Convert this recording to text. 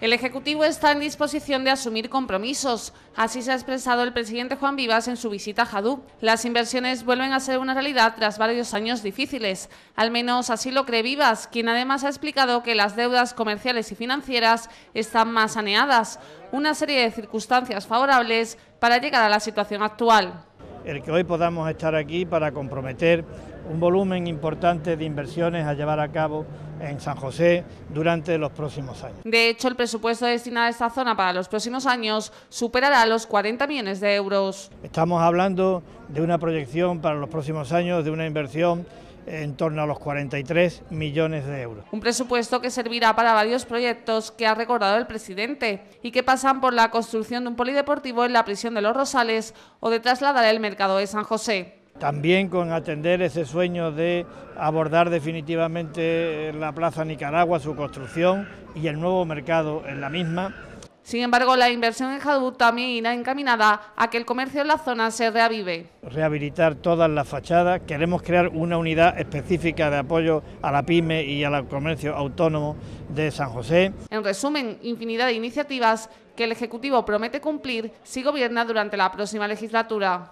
El Ejecutivo está en disposición de asumir compromisos. Así se ha expresado el presidente Juan Vivas en su visita a Jadú. Las inversiones vuelven a ser una realidad tras varios años difíciles. Al menos así lo cree Vivas, quien además ha explicado que las deudas comerciales y financieras están más saneadas. Una serie de circunstancias favorables para llegar a la situación actual el que hoy podamos estar aquí para comprometer un volumen importante de inversiones a llevar a cabo en San José durante los próximos años. De hecho, el presupuesto destinado a esta zona para los próximos años superará los 40 millones de euros. Estamos hablando de una proyección para los próximos años de una inversión en torno a los 43 millones de euros. Un presupuesto que servirá para varios proyectos que ha recordado el presidente y que pasan por la construcción de un polideportivo en la prisión de Los Rosales o de trasladar el mercado de San José. También con atender ese sueño de abordar definitivamente la Plaza Nicaragua, su construcción y el nuevo mercado en la misma sin embargo, la inversión en Jadú también irá encaminada a que el comercio en la zona se reavive. Rehabilitar todas las fachadas, queremos crear una unidad específica de apoyo a la pyme y al comercio autónomo de San José. En resumen, infinidad de iniciativas que el Ejecutivo promete cumplir si gobierna durante la próxima legislatura.